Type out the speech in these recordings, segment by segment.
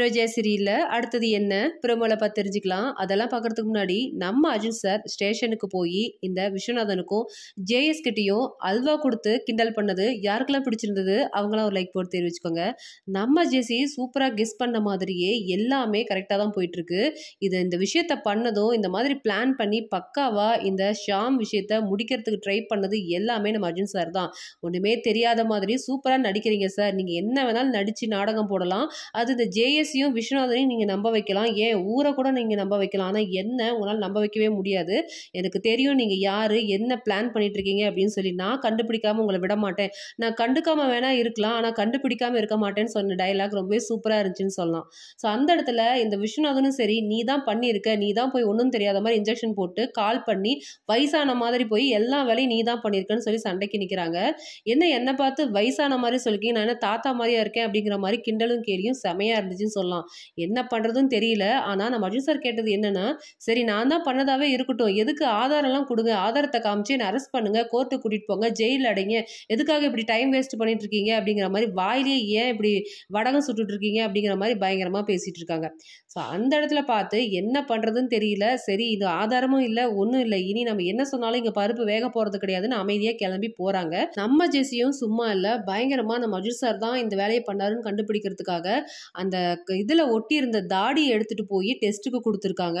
ரோஜா சிரியில் அடுத்தது என்ன பிரமலை பார்த்து தெரிஞ்சுக்கலாம் அதெல்லாம் பார்க்குறதுக்கு முன்னாடி நம்ம அர்ஜுன் சார் ஸ்டேஷனுக்கு போய் இந்த விஸ்வநாதனுக்கும் ஜேஎஸ் கிட்டேயும் அல்வா கொடுத்து கிண்டல் பண்ணது யாருக்கெல்லாம் பிடிச்சிருந்தது அவங்களாம் ஒரு லைக் போட்டு தெரிவிச்சுக்கோங்க நம்ம ஜேசி சூப்பராக கெஸ் பண்ண மாதிரியே எல்லாமே கரெக்டாக தான் போயிட்டுருக்கு இது இந்த விஷயத்த பண்ணதும் இந்த மாதிரி பிளான் பண்ணி பக்காவாக இந்த ஷாம் விஷயத்த முடிக்கிறதுக்கு ட்ரை பண்ணது எல்லாமே நம்ம அர்ஜுன் சார் தான் ஒன்றுமே தெரியாத மாதிரி சூப்பராக நடிக்கிறீங்க சார் நீங்கள் என்ன வேணாலும் நடித்து நாடகம் போடலாம் அது இந்த ஜேஎஸ் சிபிஎஸ்சியும் விஸ்வநாதனையும் நீங்கள் நம்ப வைக்கலாம் ஏன் ஊரை கூட நீங்கள் நம்ப வைக்கலாம் ஆனால் என்ன உங்களால் நம்ப வைக்கவே முடியாது எனக்கு தெரியும் நீங்கள் யார் என்ன பிளான் பண்ணிகிட்ருக்கீங்க அப்படின்னு சொல்லி நான் கண்டுபிடிக்காமல் உங்களை விட மாட்டேன் நான் கண்டுக்காமல் வேணால் இருக்கலாம் ஆனால் கண்டுபிடிக்காமல் இருக்க மாட்டேன்னு சொன்ன டைலாக் ரொம்பவே சூப்பராக இருந்துச்சுன்னு சொல்லலாம் ஸோ அந்த இடத்துல இந்த விஸ்வநாதனும் சரி நீ தான் பண்ணியிருக்க நீ தான் போய் ஒன்றும் தெரியாத மாதிரி இன்ஜெக்ஷன் போட்டு கால் பண்ணி வயசான மாதிரி போய் எல்லா வேலையும் நீ தான் பண்ணியிருக்கன்னு சொல்லி சண்டைக்கு நிற்கிறாங்க என்ன என்னை பார்த்து வயசான மாதிரி சொல்லிக்கிங்க நான் என்ன தாத்தா மாதிரியா இருக்கேன் அப்படிங்கிற மாதிரி கிண்டலும் கேலியும் செமையாக இருந்துச்சுன்னு அப்படின்னு சொல்லலாம் என்ன பண்ணுறதுன்னு தெரியல ஆனால் நம்ம அர்ஜுன் சார் கேட்டது என்னென்னா சரி நான் தான் பண்ணதாகவே இருக்கட்டும் எதுக்கு ஆதாரம்லாம் கொடுங்க ஆதாரத்தை காமிச்சு என்னை அரெஸ்ட் பண்ணுங்கள் கோர்ட்டுக்கு கூட்டிகிட்டு போங்க ஜெயிலில் அடைங்க எதுக்காக இப்படி டைம் வேஸ்ட் பண்ணிட்டு இருக்கீங்க அப்படிங்கிற மாதிரி வாயிலே ஏன் இப்படி வடகம் சுட்டுட்டு இருக்கீங்க அப்படிங்கிற மாதிரி பயங்கரமாக பேசிகிட்டு இருக்காங்க ஸோ அந்த இடத்துல பார்த்து என்ன பண்ணுறதுன்னு தெரியல சரி இது ஆதாரமும் இல்லை ஒன்றும் இல்லை இனி நம்ம என்ன சொன்னாலும் இங்கே பருப்பு வேக போகிறது கிடையாதுன்னு அமைதியாக கிளம்பி போகிறாங்க நம்ம ஜெசியும் சும்மா இல்லை பயங்கரமாக நம்ம அஜித் சார் தான் இந்த வேலையை பண்ணாருன்னு கண்டுபிடிக்கிறதுக்காக அந்த இதில் ஒட்டி இருந்த தாடி எடுத்துகிட்டு போய் டெஸ்ட்டுக்கு கொடுத்துருக்காங்க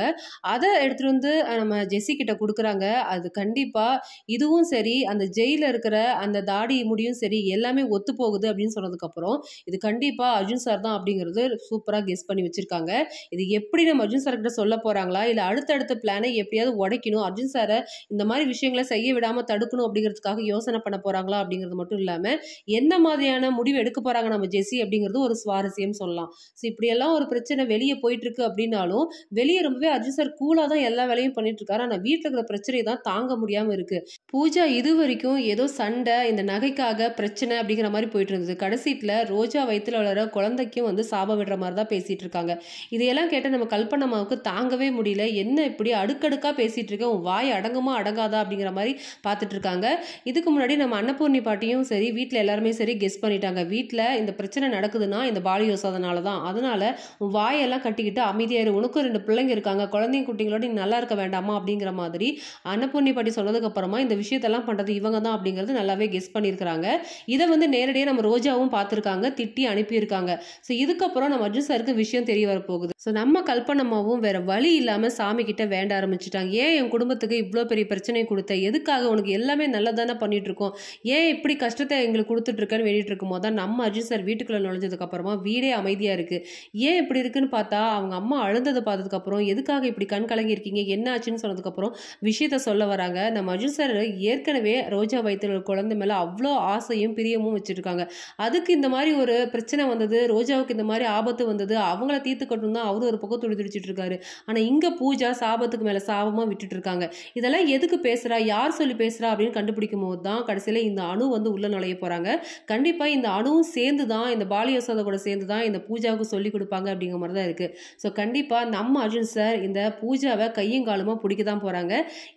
அதை எடுத்துகிட்டு வந்து நம்ம ஜெஸ்ஸி கிட்ட கொடுக்குறாங்க அது கண்டிப்பாக இதுவும் சரி அந்த ஜெயிலில் இருக்கிற அந்த தாடி முடியும் சரி எல்லாமே ஒத்து போகுது அப்படின்னு சொன்னதுக்கப்புறம் இது கண்டிப்பாக அர்ஜுன் சார் தான் அப்படிங்கிறது சூப்பராக கெஸ் பண்ணி வச்சுருக்காங்க இது எப்படி நம்ம அர்ஜுன் சார் கிட்ட சொல்ல போகிறாங்களா இல்லை அடுத்தடுத்த பிளானை எப்படியாவது உடைக்கணும் அர்ஜுன் சாரை இந்த மாதிரி விஷயங்களை செய்ய விடாமல் தடுக்கணும் அப்படிங்கிறதுக்காக யோசனை பண்ண போகிறாங்களா அப்படிங்கிறது மட்டும் இல்லாமல் என்ன மாதிரியான முடிவு எடுக்க போகிறாங்க நம்ம ஜெஸ்ஸி அப்படிங்கிறது ஒரு சுவாரஸ்யம் சொல்லலாம் ஸோ இப்படியெல்லாம் ஒரு பிரச்சனை வெளியே போயிட்டுருக்கு அப்படின்னாலும் வெளியே ரொம்பவே அர்ஜுன் சார் கூலாக தான் எல்லா வேலையும் இருக்காரு ஆனால் வீட்டில் இருக்கிற பிரச்சனையை தான் தாங்க முடியாமல் இருக்குது பூஜா இது வரைக்கும் ஏதோ சண்டை இந்த நகைக்காக பிரச்சனை அப்படிங்கிற மாதிரி போயிட்டு இருந்தது கடைசீட்டில் ரோஜா வயிற்றுல வளர குழந்தைக்கும் வந்து சாபம் விடுற மாதிரி தான் பேசிகிட்டு இருக்காங்க இதையெல்லாம் கேட்டால் நம்ம கல்பனமாவுக்கு தாங்கவே முடியல என்ன இப்படி அடுக்கடுக்காக பேசிகிட்டு இருக்க உன் வாய் அடங்குமா அடங்காதா அப்படிங்கிற மாதிரி பார்த்துட்டு இருக்காங்க இதுக்கு முன்னாடி நம்ம அன்னபூர்ணி பாட்டியும் சரி வீட்டில் எல்லாருமே சரி கெஸ் பண்ணிட்டாங்க வீட்டில் இந்த பிரச்சனை நடக்குதுன்னா இந்த பாலியோசாதனால தான் அது அதனால உன் வாயெல்லாம் கட்டிக்கிட்டு அமைதியாயிரு உனக்கும் ரெண்டு பிள்ளைங்க இருக்காங்க குழந்தைங்க குட்டிங்களோட நீ நல்லா இருக்க வேண்டாமா அப்படிங்கிற மாதிரி அன்னபூர்ணி பாட்டி சொன்னதுக்கப்புறமா இந்த விஷயத்தெல்லாம் பண்ணுறது இவங்க தான் அப்படிங்கிறது நல்லாவே கெஸ் பண்ணியிருக்கிறாங்க இதை வந்து நேரடியாக நம்ம ரோஜாவும் பார்த்துருக்காங்க திட்டி அனுப்பியிருக்காங்க ஸோ இதுக்கப்புறம் நம்ம அர்ஜுன் சாருக்கு விஷயம் தெரிய வரப்போகுது ஸோ நம்ம கல்பனம்மாவும் வேற வழி இல்லாமல் சாமி கிட்ட வேண்ட ஆரம்பிச்சிட்டாங்க ஏன் என் குடும்பத்துக்கு இவ்வளோ பெரிய பிரச்சனை கொடுத்த எதுக்காக உனக்கு எல்லாமே நல்லதானே பண்ணிட்டு இருக்கோம் ஏன் இப்படி கஷ்டத்தை எங்களுக்கு இருக்கேன்னு வேண்டிட்டு இருக்கும்போது தான் நம்ம அர்ஜுன் சார் வீட்டுக்குள்ளே நுழைஞ்சதுக்கப்புறமா வீடே அமைதியாக இருக்குது ஏன் இப்படி இருக்குன்னு பார்த்தா அவங்க அம்மா அழுந்ததை பார்த்ததுக்கப்புறம் எதுக்காக இப்படி கண் கலங்கி இருக்கீங்க என்ன ஆச்சுன்னு சொன்னதுக்கப்புறம் விஷயத்த சொல்ல வராங்க இந்த அர்ஜுன் சார் ஏற்கனவே ரோஜா வைத்தியர் குழந்தை மேலே அவ்வளோ ஆசையும் பிரியமும் வச்சுருக்காங்க அதுக்கு இந்த மாதிரி ஒரு பிரச்சனை வந்தது ரோஜாவுக்கு இந்த மாதிரி ஆபத்து வந்தது அவங்கள தீர்த்துக்கட்டும் தான் அவரு ஒரு பக்கம் துடி துடிச்சிட்டு இருக்காரு ஆனால் இங்கே பூஜா சாபத்துக்கு மேலே சாபமாக விட்டுட்டு இருக்காங்க இதெல்லாம் எதுக்கு பேசுகிறா யார் சொல்லி பேசுகிறா அப்படின்னு கண்டுபிடிக்கும் போது தான் கடைசியில் இந்த அணு வந்து உள்ளே நுழைய போகிறாங்க கண்டிப்பாக இந்த அணுவும் சேர்ந்து தான் இந்த பாலியோசாத கூட சேர்ந்து தான் இந்த பூஜாவுக்கு சொல்லிக் கொடுப்பாங்க அப்படிங்கிற மாதிரி தான் இருக்குது ஸோ கண்டிப்பாக நம்ம அர்ஜுன் சார் இந்த பூஜாவை கையும் காலமாக பிடிக்க தான் போகிறாங்க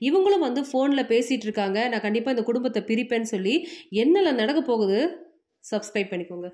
இவங்களும் வந்து ஃபோனில் பேசிகிட்டு இருக்காங்க நான் கண்டிப்பாக இந்த குடும்பத்தை பிரிப்பேன்னு சொல்லி என்னெல்லாம் நடக்க போகுது சப்ஸ்கிரைப் பண்ணிக்கோங்க